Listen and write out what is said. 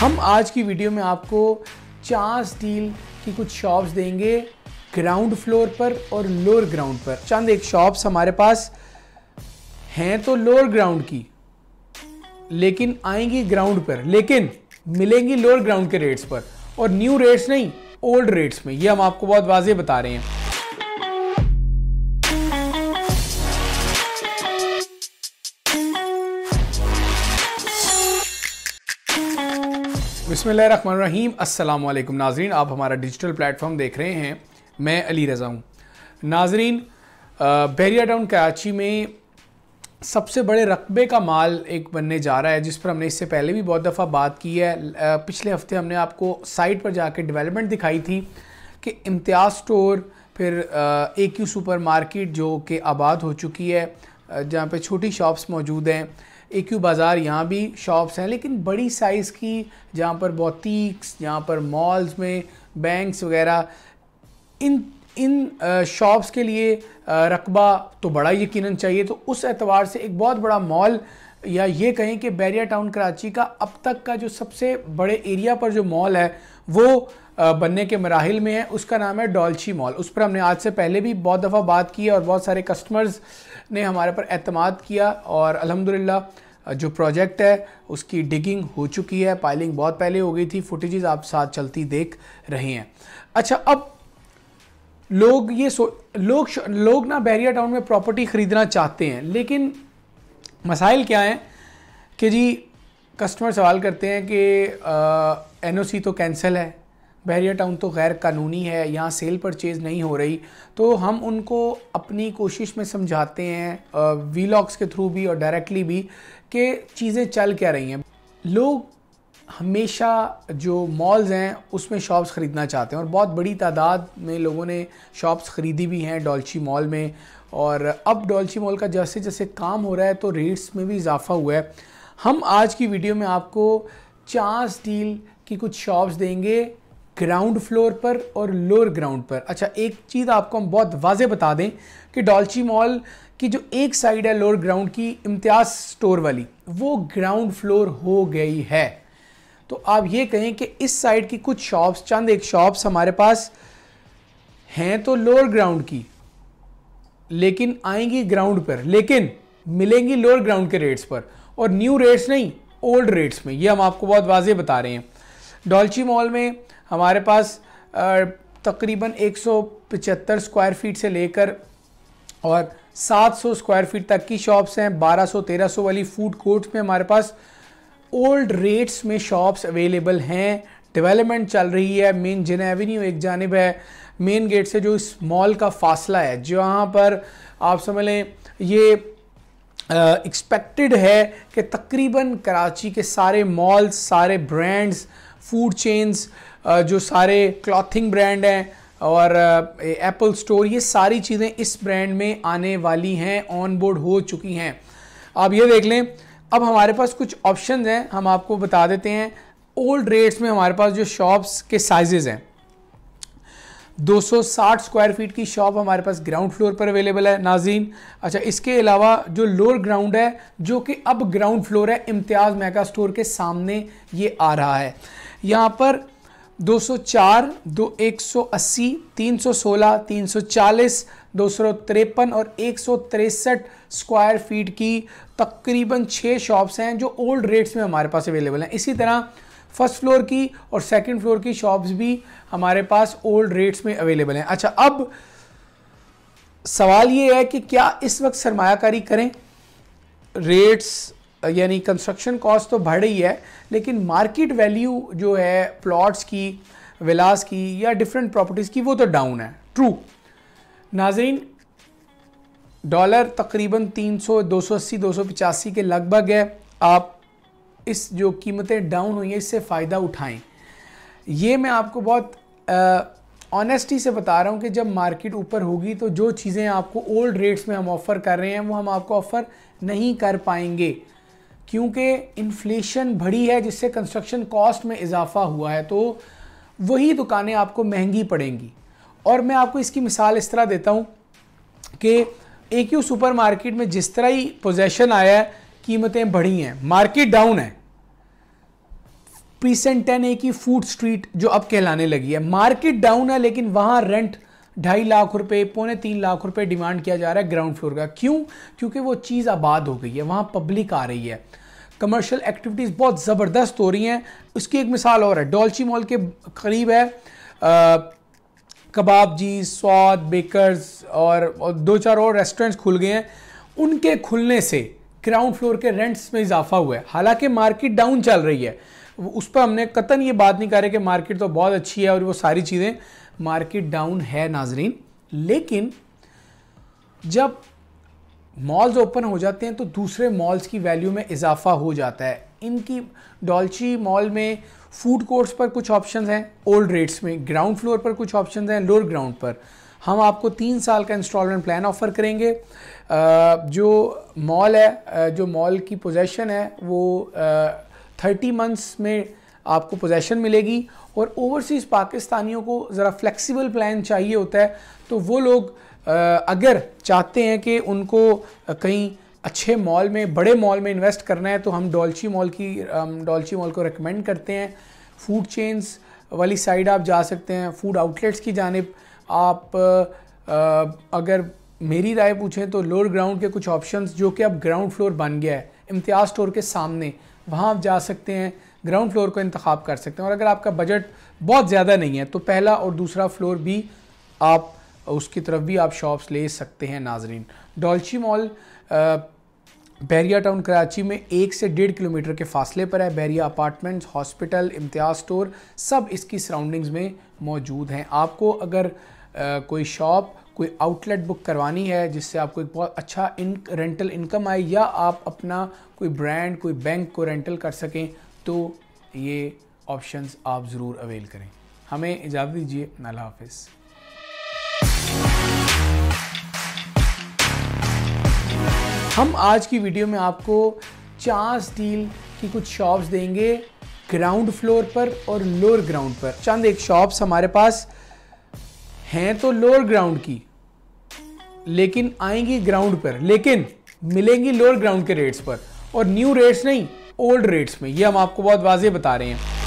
हम आज की वीडियो में आपको चार स्टील की कुछ शॉप्स देंगे ग्राउंड फ्लोर पर और लोअर ग्राउंड पर चंद एक शॉप्स हमारे पास हैं तो लोअर ग्राउंड की लेकिन आएंगी ग्राउंड पर लेकिन मिलेंगी लोअर ग्राउंड के रेट्स पर और न्यू रेट्स नहीं ओल्ड रेट्स में ये हम आपको बहुत वाजे बता रहे हैं बसमीम अल्लाम नाजरीन आप हमारा डिजिटल प्लेटफॉर्म देख रहे हैं मैं अली रज़ा हूँ नाजरीन बैरिया टाउन कराची में सबसे बड़े रकबे का माल एक बनने जा रहा है जिस पर हमने इससे पहले भी बहुत दफ़ा बात की है पिछले हफ्ते हमने आपको साइट पर जाके डेवलपमेंट दिखाई थी कि इम्तियाज़ स्टोर फिर ए क्यू सुपर मार्केट जो कि आबाद हो चुकी है जहाँ पर छोटी शॉप्स मौजूद हैं ए क्यू बाज़ार यहाँ भी शॉप्स हैं लेकिन बड़ी साइज़ की जहाँ पर बौतीक्स जहाँ पर मॉल्स में बैंक्स वगैरह इन इन शॉप्स के लिए रकबा तो बड़ा यकीन चाहिए तो उस एतवार से एक बहुत बड़ा मॉल या ये कहें कि बैरिया टाउन कराची का अब तक का जो सबसे बड़े एरिया पर जो मॉल है वो बनने के मराहल में है उसका नाम है डॉल्ची मॉल उस पर हमने आज से पहले भी बहुत दफ़ा बात की और बहुत सारे कस्टमर्स ने हमारे पर अतमाद किया और अलहमदिल्ला जो प्रोजेक्ट है उसकी डिगिंग हो चुकी है पाइलिंग बहुत पहले हो गई थी फुटेजेस आप साथ चलती देख रहे हैं अच्छा अब लोग ये सो लोग लोग ना बैरिया टाउन में प्रॉपर्टी ख़रीदना चाहते हैं लेकिन मसाइल क्या हैं कि जी कस्टमर सवाल करते हैं कि एन तो कैंसिल है बहरिया टाउन तो गैर कानूनी है यहाँ सेल परचेज़ नहीं हो रही तो हम उनको अपनी कोशिश में समझाते हैं वीलॉग्स के थ्रू भी और डायरेक्टली भी कि चीज़ें चल क्या रही हैं लोग हमेशा जो मॉल्स हैं उसमें शॉप्स ख़रीदना चाहते हैं और बहुत बड़ी तादाद में लोगों ने शॉप्स ख़रीदी भी हैं डॉल्ची मॉल में और अब डॉल्ची मॉल का जैसे जैसे काम हो रहा है तो रेट्स में भी इजाफा हुआ है हम आज की वीडियो में आपको चांस डील की कुछ शॉप्स देंगे ग्राउंड फ्लोर पर और लोअर ग्राउंड पर अच्छा एक चीज़ आपको हम बहुत वाजे बता दें कि डॉल्ची मॉल की जो एक साइड है लोअर ग्राउंड की इम्तियाज़ स्टोर वाली वो ग्राउंड फ्लोर हो गई है तो आप ये कहें कि इस साइड की कुछ शॉप्स चंद एक शॉप्स हमारे पास हैं तो लोअर ग्राउंड की लेकिन आएंगी ग्राउंड पर लेकिन मिलेंगी लोअर ग्राउंड के रेट्स पर और न्यू रेट्स नहीं ओल्ड रेट्स में ये हम आपको बहुत वाजे बता रहे हैं डॉल्ची मॉल में हमारे पास तकरीबन 175 स्क्वायर फीट से लेकर और 700 स्क्वायर फीट तक की शॉप्स हैं 1200 1300 वाली फूड कोर्ट्स में हमारे पास ओल्ड रेट्स में शॉप्स अवेलेबल हैं डेवलपमेंट चल रही है मेन जिन एवेन्यू एक जानब है मेन गेट से जो इस मॉल का फासला है जहाँ पर आप समझ लें ये एक्सपेक्टेड है कि तकरीबन कराची के सारे मॉल्स सारे ब्रांड्स फूड चेन्स uh, जो सारे क्लॉथिंग ब्रांड हैं और एप्पल uh, स्टोर ये सारी चीज़ें इस ब्रांड में आने वाली हैं ऑन बोर्ड हो चुकी हैं आप ये देख लें अब हमारे पास कुछ ऑप्शंस हैं हम आपको बता देते हैं ओल्ड रेट्स में हमारे पास जो शॉप्स के साइजेज़ हैं 260 स्क्वायर फीट की शॉप हमारे पास ग्राउंड फ्लोर पर अवेलेबल है नाजीन अच्छा इसके अलावा जो लोअर ग्राउंड है जो कि अब ग्राउंड फ्लोर है इम्तियाज़ मेगा स्टोर के सामने ये आ रहा है यहाँ पर 204, दो 180, 316, 340, दो सौ तिरपन और एक सौ तिरसठ स्क्वायर फीट की तकरीबन छः शॉप्स हैं जो ओल्ड रेट्स में हमारे पास अवेलेबल हैं इसी तरह फर्स्ट फ्लोर की और सेकंड फ्लोर की शॉप्स भी हमारे पास ओल्ड रेट्स में अवेलेबल हैं अच्छा अब सवाल ये है कि क्या इस वक्त सरमाकारी करें रेट्स यानी कंस्ट्रक्शन कॉस्ट तो बढ़ ही है लेकिन मार्केट वैल्यू जो है प्लॉट्स की विलास की या डिफरेंट प्रॉपर्टीज़ की वो तो डाउन है ट्रू नाजरीन डॉलर तकरीबन 300 280 285 के लगभग है आप इस जो कीमतें डाउन हुई हैं इससे फ़ायदा उठाएं ये मैं आपको बहुत ऑनेस्टी से बता रहा हूँ कि जब मार्केट ऊपर होगी तो जो चीज़ें आपको ओल्ड रेट्स में हम ऑफ़र कर रहे हैं वो हम आपको ऑफ़र नहीं कर पाएंगे क्योंकि इन्फ्लेशन बढ़ी है जिससे कंस्ट्रक्शन कॉस्ट में इजाफा हुआ है तो वही दुकानें आपको महंगी पड़ेंगी और मैं आपको इसकी मिसाल इस तरह देता हूँ कि एक यू सुपर मार्केट में जिस तरह ही पोजेशन आया है कीमतें बढ़ी हैं मार्केट डाउन है प्रीसेंट टेन ए की फूड स्ट्रीट जो अब कहलाने लगी है मार्केट डाउन है लेकिन वहाँ रेंट ढाई लाख रुपए पौने तीन लाख रुपए डिमांड किया जा रहा है ग्राउंड फ्लोर का क्यों क्योंकि वो चीज़ आबाद हो गई है वहाँ पब्लिक आ रही है कमर्शियल एक्टिविटीज़ बहुत ज़बरदस्त हो रही हैं उसकी एक मिसाल और है डोलची मॉल के करीब है कबाब जी स्वाद बेकर्स और, और दो चार और रेस्टोरेंट्स खुल गए हैं उनके खुलने से ग्राउंड फ्लोर के रेंट्स में इजाफा हुआ है हालांकि मार्केट डाउन चल रही है उस पर हमने कतन ये बात नहीं कर रहे कि मार्केट तो बहुत अच्छी है और वो सारी चीज़ें मार्केट डाउन है नाजरीन लेकिन जब मॉल्स ओपन हो जाते हैं तो दूसरे मॉल्स की वैल्यू में इजाफा हो जाता है इनकी डॉल्ची मॉल में फूड कोर्ट्स पर कुछ ऑप्शंस हैं ओल्ड रेट्स में ग्राउंड फ्लोर पर कुछ ऑप्शंस हैं लोअर ग्राउंड पर हम आपको तीन साल का इंस्टॉलमेंट प्लान ऑफ़र करेंगे जो मॉल है जो मॉल की पोजेशन है वो थर्टी मंथ्स में आपको पोजेशन मिलेगी और ओवरसीज़ पाकिस्तानियों को ज़रा फ्लेक्सिबल प्लान चाहिए होता है तो वो लोग अगर चाहते हैं कि उनको कहीं अच्छे मॉल में बड़े मॉल में इन्वेस्ट करना है तो हम डॉल्ची मॉल की डॉल्ची मॉल को रिकमेंड करते हैं फूड चेन्स वाली साइड आप जा सकते हैं फूड आउटलेट्स की जानब आप आ, अगर मेरी राय पूछें तो लोअर ग्राउंड के कुछ ऑप्शंस जो कि अब ग्राउंड फ्लोर बन गया है इम्तियाज़ स्टोर के सामने वहाँ आप जा सकते हैं ग्राउंड फ्लोर को इंतखब कर सकते हैं और अगर आपका बजट बहुत ज़्यादा नहीं है तो पहला और दूसरा फ्लोर भी आप उसकी तरफ भी आप शॉप्स ले सकते हैं नाजरीन डॉल्ची मॉल बैरिया टाउन कराची में एक से डेढ़ किलोमीटर के फासले पर है Bahria apartments hospital Imtiaz store सब इसकी सराउंडिंग्स में मौजूद हैं आपको अगर आ, कोई शॉप कोई आउटलेट बुक करवानी है जिससे आपको एक बहुत अच्छा इन रेंटल इनकम आए या आप अपना कोई ब्रांड कोई बैंक को रेंटल कर सकें तो ये ऑप्शंस आप ज़रूर अवेल करें हमें इजाज़त दीजिए अल्लाह हाफि हम आज की वीडियो में आपको चार स्टील की कुछ शॉप्स देंगे ग्राउंड फ्लोर पर और लोअर ग्राउंड पर चंद एक शॉप्स हमारे पास हैं तो लोअर ग्राउंड की लेकिन आएंगी ग्राउंड पर लेकिन मिलेंगी लोअर ग्राउंड के रेट्स पर और न्यू रेट्स नहीं ओल्ड रेट्स में ये हम आपको बहुत वाजे बता रहे हैं